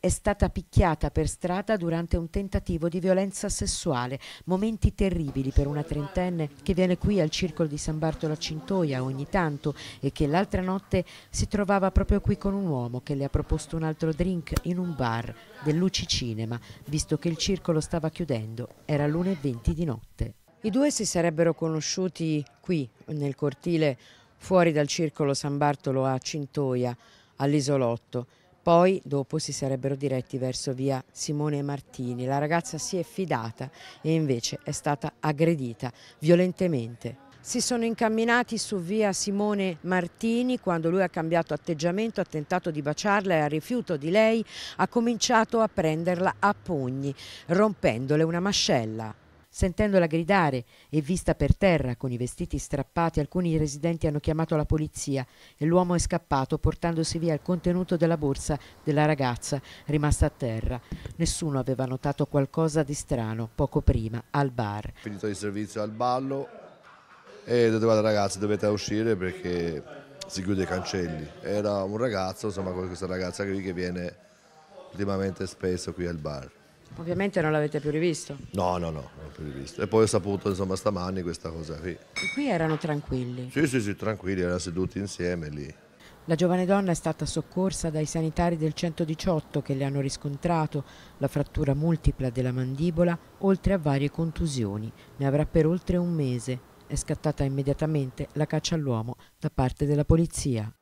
è stata picchiata per strada durante un tentativo di violenza sessuale. Momenti terribili per una trentenne che viene qui al circolo di San Bartolo a Cintoia ogni tanto e che l'altra notte si trovava proprio qui con un uomo che le ha proposto un altro drink in un bar del Luci Cinema, visto che il circolo stava chiudendo. Era l'1.20 di notte. I due si sarebbero conosciuti qui, nel cortile, fuori dal circolo San Bartolo a Cintoia, all'isolotto poi dopo si sarebbero diretti verso via Simone Martini. La ragazza si è fidata e invece è stata aggredita violentemente. Si sono incamminati su via Simone Martini quando lui ha cambiato atteggiamento, ha tentato di baciarla e a rifiuto di lei ha cominciato a prenderla a pugni, rompendole una mascella. Sentendola gridare e vista per terra con i vestiti strappati, alcuni residenti hanno chiamato la polizia e l'uomo è scappato portandosi via il contenuto della borsa della ragazza rimasta a terra. Nessuno aveva notato qualcosa di strano poco prima al bar. Finito il servizio al ballo e dovevate ragazzi dovete uscire perché si chiude i cancelli. Era un ragazzo, insomma questa ragazza qui che viene ultimamente spesso qui al bar. Ovviamente non l'avete più rivisto. No, no, no, non l'ho più rivisto. E poi ho saputo, insomma, stamani questa cosa qui. E qui erano tranquilli? Sì, sì, sì, tranquilli, erano seduti insieme lì. La giovane donna è stata soccorsa dai sanitari del 118 che le hanno riscontrato la frattura multipla della mandibola, oltre a varie contusioni. Ne avrà per oltre un mese. È scattata immediatamente la caccia all'uomo da parte della polizia.